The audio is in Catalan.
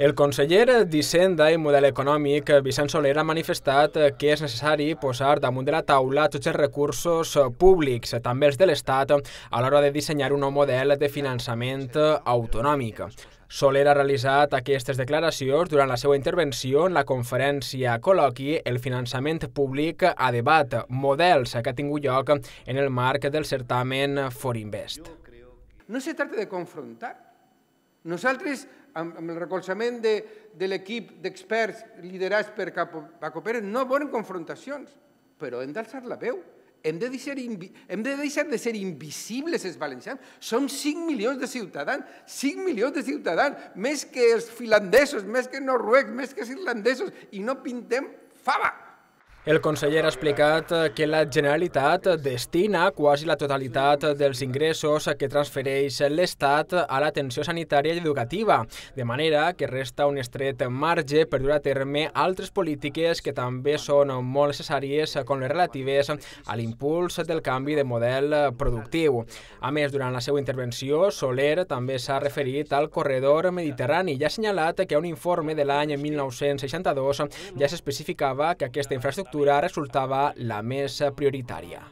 El conseller d'Hisenda i Model Econòmic, Vicent Soler, ha manifestat que és necessari posar damunt de la taula tots els recursos públics, també els de l'Estat, a l'hora de dissenyar un nou model de finançament autonòmic. Soler ha realitzat aquestes declaracions durant la seva intervenció en la conferència Col·loqui el finançament públic a debat, models que ha tingut lloc en el marc del certamen Forinvest. No se trata de confrontar. Nosaltres amb, amb el recolzament de, de l'equip d'experts liderats per Capo, Paco Pérez, no volen confrontacions, però hem d'alçar la veu. Hem de, deixar, hem de deixar de ser invisibles els valencians. Som 5 milions de ciutadans, 5 milions de ciutadans, més que els finlandesos, més que els noruecs, més que els irlandesos, i no pintem fava. El conseller ha explicat eh, que la Generalitat destina quasi la totalitat dels ingressos que transfereix l'Estat a l'atenció sanitària i educativa, de manera que resta un estret marge per dur a terme altres polítiques que també són molt necessàries com les relatives a l'impuls del canvi de model productiu. A més, durant la seva intervenció, Soler també s'ha referit al corredor mediterrani i ha assenyalat que un informe de l'any 1962 ja s'especificava que aquesta infraestructura resultaba la mesa prioritaria.